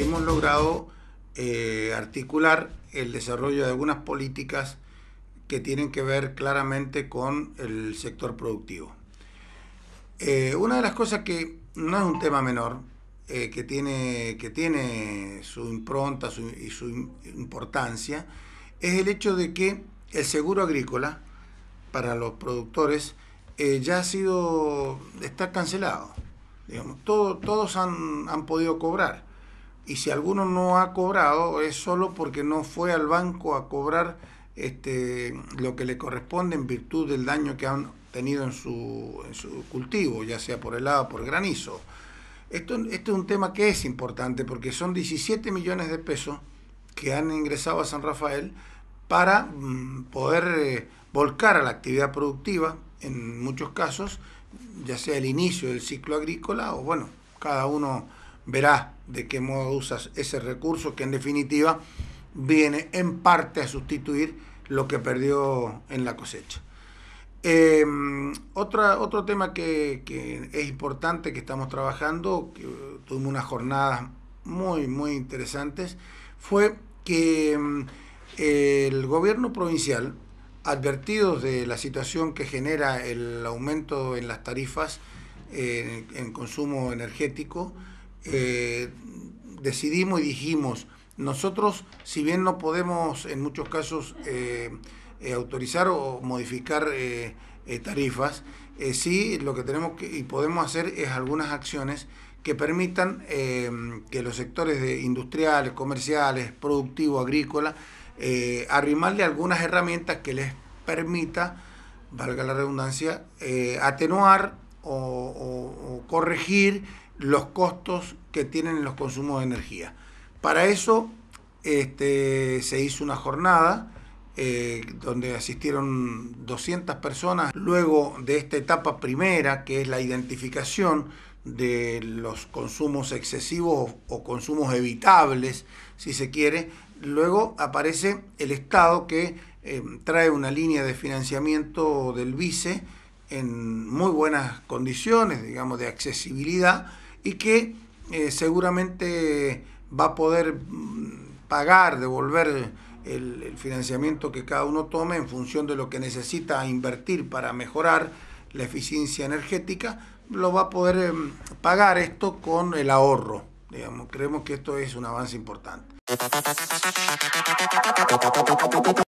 hemos logrado eh, articular el desarrollo de algunas políticas que tienen que ver claramente con el sector productivo. Eh, una de las cosas que no es un tema menor, eh, que, tiene, que tiene su impronta y su importancia, es el hecho de que el seguro agrícola para los productores ya ha sido, está cancelado. Digamos, todos han, han podido cobrar y si alguno no ha cobrado es solo porque no fue al banco a cobrar este, lo que le corresponde en virtud del daño que han tenido en su, en su cultivo, ya sea por helado o por granizo. Esto, este es un tema que es importante porque son 17 millones de pesos que han ingresado a San Rafael para mm, poder eh, volcar a la actividad productiva, en muchos casos, ya sea el inicio del ciclo agrícola o bueno, cada uno verá de qué modo usas ese recurso que en definitiva viene en parte a sustituir lo que perdió en la cosecha. Em, otro tema que, es importante que estamos trabajando, que eh, tuvimos unas jornadas muy, muy interesantes, fue que em, el gobierno provincial, advertidos de la situación que genera el aumento en las tarifas eh, en consumo energético, eh, decidimos y dijimos, nosotros, si bien no podemos en muchos casos eh, eh, autorizar o modificar tarifas, sí lo que tenemos que, y podemos hacer es algunas acciones que permitan que los sectores de industriales, comerciales, productivo, agrícola, arrimarle algunas herramientas que les permita, valga la redundancia, atenuar o corregir los costos que tienen los consumos de energía. Para eso este, se hizo una jornada eh, donde asistieron 200 personas. Luego de esta etapa primera, que es la identificación de los consumos excesivos o consumos evitables, si se quiere, luego aparece el Estado que eh, trae una línea de financiamiento del vice en muy buenas condiciones, digamos, de accesibilidad y que eh, seguramente va a poder mm, pagar, devolver el, financiamiento que cada uno tome en función de lo que necesita invertir para mejorar la eficiencia energética, lo va a poder em, pagar esto con el ahorro. Digamos, creemos que esto es un avance importante.